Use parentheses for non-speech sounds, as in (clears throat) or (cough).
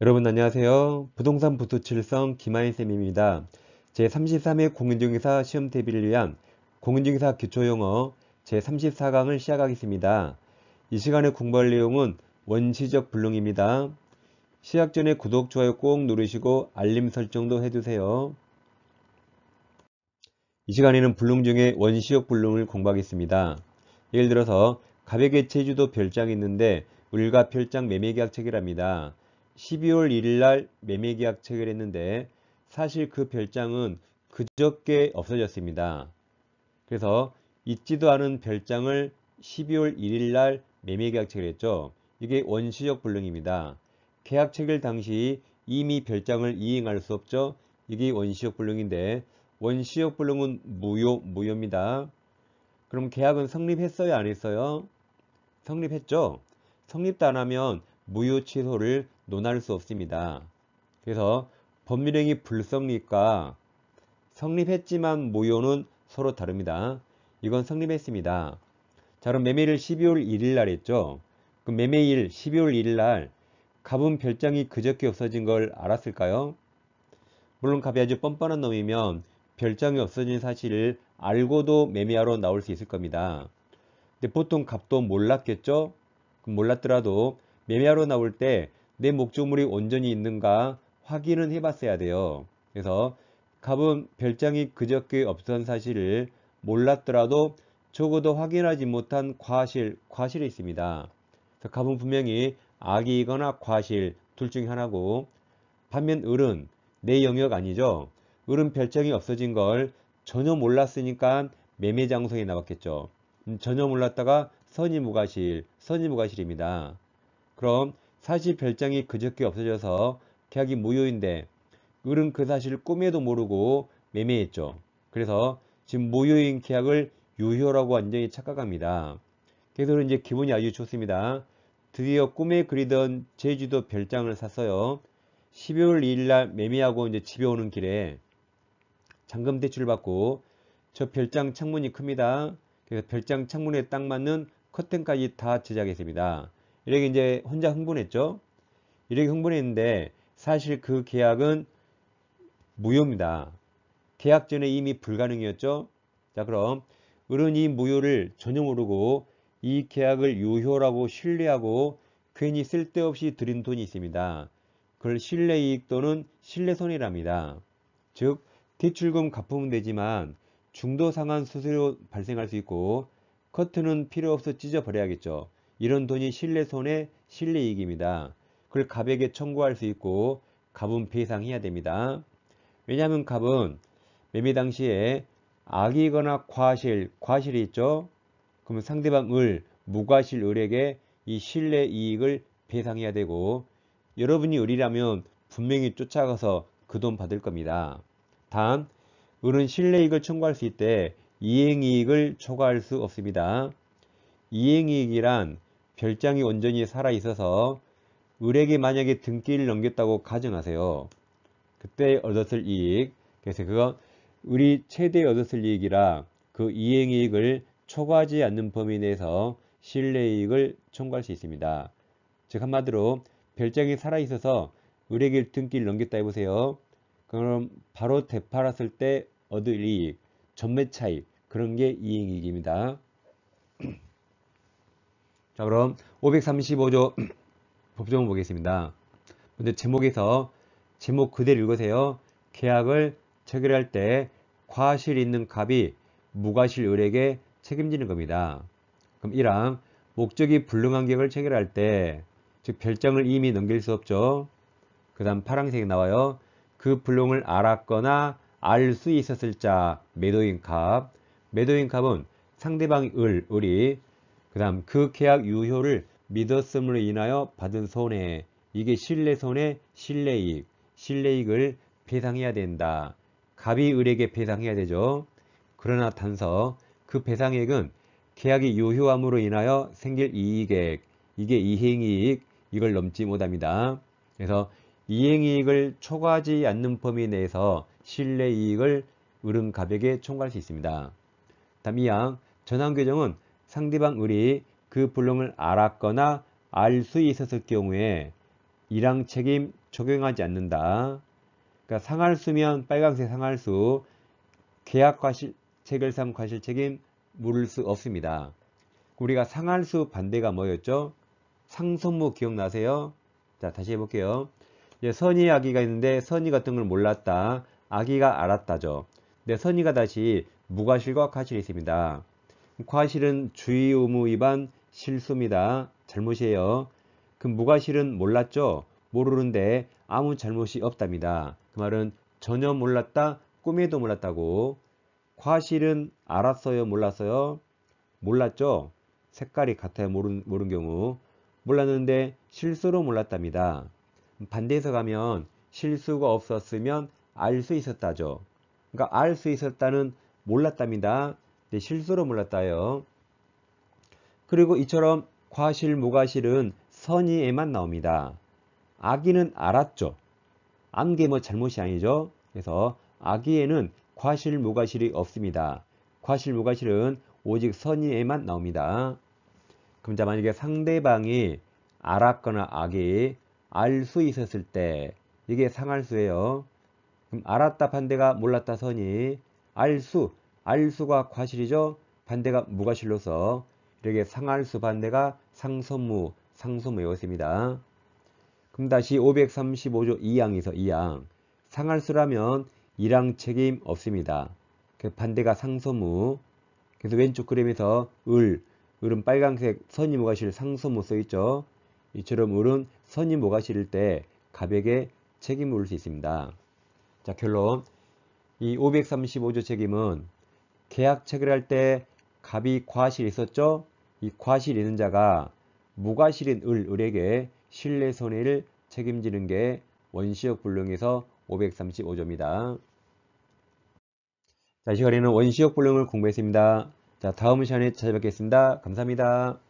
여러분 안녕하세요. 부동산 부수칠성 김하인쌤입니다. 제33회 공인중개사 시험 대비를 위한 공인중개사 기초용어 제34강을 시작하겠습니다. 이 시간에 공부할 내용은 원시적 불능입니다. 시작 전에 구독, 좋아요 꼭 누르시고 알림 설정도 해주세요. 이 시간에는 불능 중에 원시적 불능을 공부하겠습니다. 예를 들어서 가백의 체주도 별장이 있는데 을과 별장 매매계약체이랍니다 12월 1일 날 매매계약 체결했는데 사실 그 별장은 그저께 없어졌습니다. 그래서 있지도 않은 별장을 12월 1일 날 매매계약 체결했죠. 이게 원시적 불능입니다. 계약 체결 당시 이미 별장을 이행할 수 없죠. 이게 원시적 불능인데 원시적 불능은 무효, 무효입니다. 그럼 계약은 성립했어요? 안 했어요? 성립했죠? 성립도 안 하면 무효 취소를 논할 수 없습니다. 그래서 법률행위 불성립과 성립했지만 무효는 서로 다릅니다. 이건 성립했습니다. 자 그럼 매매일 12월 1일 날 했죠. 그 매매일 12월 1일 날 갑은 별장이 그저께 없어진 걸 알았을까요? 물론 갑이 아주 뻔뻔한 놈이면 별장이 없어진 사실을 알고도 매매하러 나올 수 있을 겁니다. 근데 보통 갑도 몰랐겠죠? 몰랐더라도 매매하러 나올 때 내 목조물이 온전히 있는가 확인은 해봤어야 돼요. 그래서 갑은 별장이 그저께 없던 사실을 몰랐더라도 적어도 확인하지 못한 과실, 과실이 있습니다. 그래서 갑은 분명히 악이거나 과실 둘 중에 하나고 반면 을은 내 영역 아니죠. 을은 별장이 없어진 걸 전혀 몰랐으니까 매매 장소에 나왔겠죠. 음, 전혀 몰랐다가 선의무과실, 선의무과실입니다. 그럼 사실 별장이 그저께 없어져서 계약이 무효인데 을은 그 사실을 꿈에도 모르고 매매했죠. 그래서 지금 무효인 계약을 유효라고 완전히 착각합니다. 그래서 이제 기분이 아주 좋습니다. 드디어 꿈에 그리던 제주도 별장을 샀어요. 12월 2일날 매매하고 이제 집에 오는 길에 잔금 대출을 받고 저 별장 창문이 큽니다. 그래서 별장 창문에 딱 맞는 커튼까지 다 제작했습니다. 이렇게 이제 혼자 흥분했죠. 이렇게 흥분했는데 사실 그 계약은 무효입니다. 계약 전에 이미 불가능이었죠. 자 그럼 을은 이 무효를 전혀 모르고 이 계약을 유효라고 신뢰하고 괜히 쓸데없이 들인 돈이 있습니다. 그걸 신뢰이익 또는 신뢰손해랍니다. 즉 대출금 갚으면 되지만 중도상환 수수료 발생할 수 있고 커트는 필요 없어 찢어버려야겠죠. 이런 돈이 신뢰손해 신뢰이익입니다. 그걸 갑에게 청구할 수 있고 갑은 배상해야 됩니다. 왜냐하면 갑은 매매 당시에 악이거나 과실, 과실이 있죠. 그러면 상대방을 무과실 을에게 이 신뢰 이익을 배상해야 되고 여러분이 을이라면 분명히 쫓아가서 그 돈 받을 겁니다. 단, 을은 신뢰 이익을 청구할 수 있되 이행 이익을 초과할 수 없습니다. 이행 이익이란 별장이 온전히 살아있어서 을에게 만약에 등기를 넘겼다고 가정하세요. 그때 얻었을 이익, 그래서 그거 을이 최대 얻었을 이익이라 그 이행이익을 초과하지 않는 범위 내에서 실내이익을 청구할 수 있습니다. 즉 한마디로 별장이 살아있어서 을에게 등기를 넘겼다 해보세요. 그럼 바로 되팔았을 때 얻을 이익, 전매 차익 그런 게 이행이익입니다. 자 그럼 535조 (clears throat) 법정문 보겠습니다. 먼저 제목에서 제목 그대로 읽으세요. 계약을 체결할 때 과실 있는 갑이 무과실 을에게 책임지는 겁니다. 그럼 1항 목적이 불능한 계약을 체결할 때 즉 별장을 이미 넘길 수 없죠. 그 다음 파랑색이 나와요. 그 불능을 알았거나 알 수 있었을 자 매도인 갑 매도인 갑은 상대방 을, 을이 그 다음 그 계약 유효를 믿었음으로 인하여 받은 손해 이게 신뢰손해 신뢰이익 신뢰이익을 배상해야 된다. 갑이 을에게 배상해야 되죠. 그러나 단서 그 배상액은 계약이 유효함으로 인하여 생길 이익액 이게 이행이익 이걸 넘지 못합니다. 그래서 이행이익을 초과하지 않는 범위 내에서 신뢰이익을 을은 갑에게 청구할 수 있습니다. 다음 이항 전환 규정은 상대방 을이 그 불능을 알았거나 알 수 있었을 경우에 이랑 책임 적용하지 않는다. 그러니까 상할수면 빨강색 상할수 계약 과실 체결상 과실 책임 물을 수 없습니다. 우리가 상할수 반대가 뭐였죠? 상선무 기억나세요? 자 다시 해볼게요. 이제 선의 아기가 있는데 선의 같은 걸 몰랐다. 아기가 알았다죠. 근데 선의가 다시 무과실과 과실이 있습니다. 과실은 주의 의무 위반 실수입니다. 잘못이에요. 그 무과실은 몰랐죠? 모르는데 아무 잘못이 없답니다. 그 말은 전혀 몰랐다, 꿈에도 몰랐다고. 과실은 알았어요, 몰랐어요? 몰랐죠? 색깔이 같아요, 모른, 모른 경우. 몰랐는데 실수로 몰랐답니다. 반대에서 가면 실수가 없었으면 알 수 있었다죠. 그러니까 알 수 있었다는 몰랐답니다. 네, 실수로 몰랐다요. 그리고 이처럼 과실, 무과실은 선의에만 나옵니다. 아기는 알았죠. 암기뭐 잘못이 아니죠. 그래서 아기에는 과실, 무과실이 없습니다. 과실, 무과실은 오직 선의에만 나옵니다. 그럼 자 만약에 상대방이 알았거나 악이 알수 있었을 때 이게 상할수예요. 그럼 알았다 반대가 몰랐다 선의알수 알수가 과실이죠. 반대가 무과실로서 이렇게 상할수 반대가 상선무, 상소무 에웠습니다 그럼 다시 535조 2항에서 2항 상할수라면 2항 책임 없습니다. 그 반대가 상소무 그래서 왼쪽 그림에서 을, 을은 빨간색 선이 모가실 상소무 써있죠. 이처럼 을은 선이 모가실일 때 갑에게 책임을 물수 있습니다. 자 결론 이 535조 책임은 계약 체결할 때 갑이 과실이 있었죠? 이 과실이 있는 자가 무과실인 을, 을에게 신뢰 손해를 책임지는 게 원시역 불능에서 535조입니다. 자, 이 시간에는 원시역 불능을 공부했습니다. 자, 다음 시간에 찾아뵙겠습니다. 감사합니다.